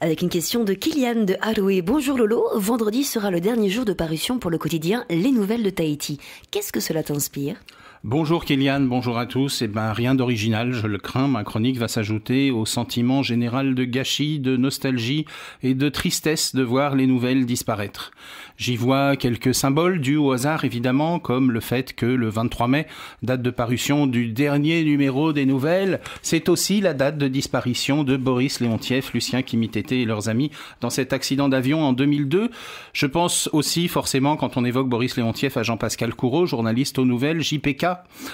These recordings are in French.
avec une question de Kylian de Haroué. Bonjour Lolo, vendredi sera le dernier jour de parution pour le quotidien Les Nouvelles de Tahiti. Qu'est-ce que cela t'inspire Bonjour Kéliane, bonjour à tous. Eh ben, rien d'original, je le crains. Ma chronique va s'ajouter au sentiment général de gâchis, de nostalgie et de tristesse de voir les nouvelles disparaître. J'y vois quelques symboles dus au hasard, évidemment, comme le fait que le 23 mai, date de parution du dernier numéro des nouvelles, c'est aussi la date de disparition de Boris Léontief, Lucien Kimitete et leurs amis dans cet accident d'avion en 2002. Je pense aussi, forcément, quand on évoque Boris Léontief, à Jean-Pascal Couraud, journaliste aux nouvelles, JPK,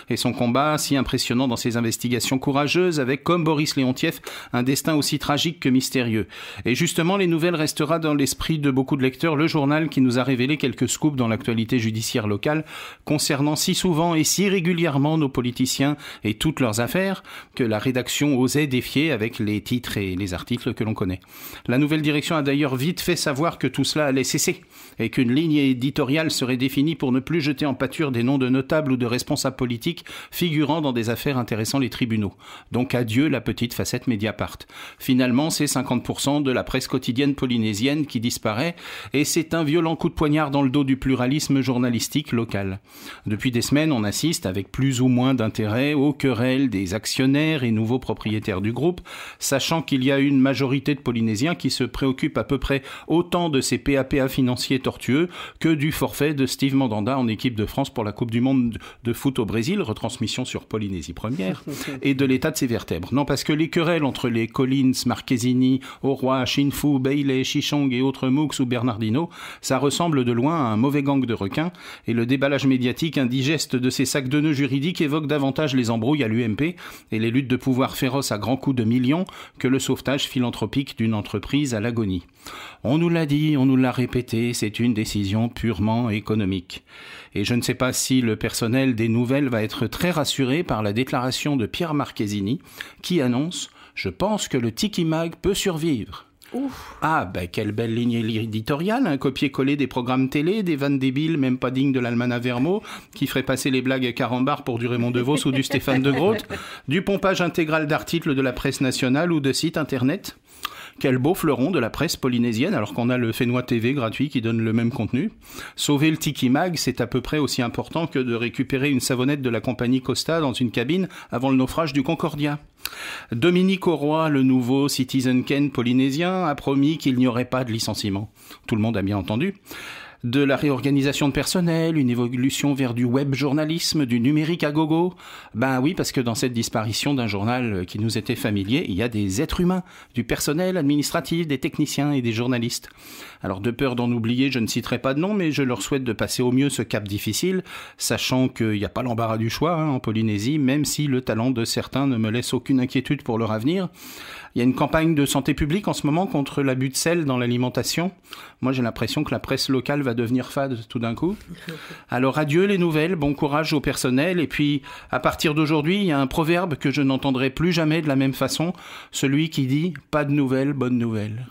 et son combat si impressionnant dans ses investigations courageuses avec, comme Boris Léontiev, un destin aussi tragique que mystérieux. Et justement, les nouvelles restera dans l'esprit de beaucoup de lecteurs le journal qui nous a révélé quelques scoops dans l'actualité judiciaire locale concernant si souvent et si régulièrement nos politiciens et toutes leurs affaires que la rédaction osait défier avec les titres et les articles que l'on connaît. La nouvelle direction a d'ailleurs vite fait savoir que tout cela allait cesser et qu'une ligne éditoriale serait définie pour ne plus jeter en pâture des noms de notables ou de responsables politique figurant dans des affaires intéressant les tribunaux. Donc adieu la petite facette Mediapart. Finalement, c'est 50% de la presse quotidienne polynésienne qui disparaît et c'est un violent coup de poignard dans le dos du pluralisme journalistique local. Depuis des semaines, on assiste avec plus ou moins d'intérêt aux querelles des actionnaires et nouveaux propriétaires du groupe, sachant qu'il y a une majorité de Polynésiens qui se préoccupent à peu près autant de ces PAPA financiers tortueux que du forfait de Steve Mandanda en équipe de France pour la Coupe du Monde de football au Brésil, retransmission sur Polynésie première, et de l'état de ses vertèbres. Non, parce que les querelles entre les Collins, Marquesini, Auroi, Shinfu, Bailey, Chichong et autres Moux ou Bernardino, ça ressemble de loin à un mauvais gang de requins, et le déballage médiatique indigeste de ces sacs de nœuds juridiques évoque davantage les embrouilles à l'UMP et les luttes de pouvoir féroces à grands coups de millions que le sauvetage philanthropique d'une entreprise à l'agonie. On nous l'a dit, on nous l'a répété, c'est une décision purement économique. Et je ne sais pas si le personnel des nouveaux nouvelle va être très rassurée par la déclaration de Pierre Marchesini qui annonce Je pense que le Tiki Mag peut survivre. Ah, ben quelle belle ligne éditoriale, un hein, copier-coller des programmes télé, des vannes débiles, même pas dignes de lalmanach Vermo, qui ferait passer les blagues à Carambar pour du Raymond DeVos ou du Stéphane de du pompage intégral d'articles de la presse nationale ou de sites internet. Quel beau fleuron de la presse polynésienne, alors qu'on a le Fénois TV gratuit qui donne le même contenu. Sauver le Tiki Mag, c'est à peu près aussi important que de récupérer une savonnette de la compagnie Costa dans une cabine avant le naufrage du Concordia. Dominique Auroi, le nouveau Citizen Ken polynésien, a promis qu'il n'y aurait pas de licenciement. Tout le monde a bien entendu de la réorganisation de personnel, une évolution vers du web journalisme, du numérique à gogo. Ben oui, parce que dans cette disparition d'un journal qui nous était familier, il y a des êtres humains, du personnel administratif, des techniciens et des journalistes. Alors de peur d'en oublier, je ne citerai pas de nom, mais je leur souhaite de passer au mieux ce cap difficile, sachant qu'il n'y a pas l'embarras du choix hein, en Polynésie, même si le talent de certains ne me laisse aucune inquiétude pour leur avenir. Il y a une campagne de santé publique en ce moment contre l'abus de sel dans l'alimentation. Moi j'ai l'impression que la presse locale va devenir fade tout d'un coup. Alors adieu les nouvelles, bon courage au personnel, et puis à partir d'aujourd'hui, il y a un proverbe que je n'entendrai plus jamais de la même façon, celui qui dit ⁇ Pas de nouvelles, bonnes nouvelles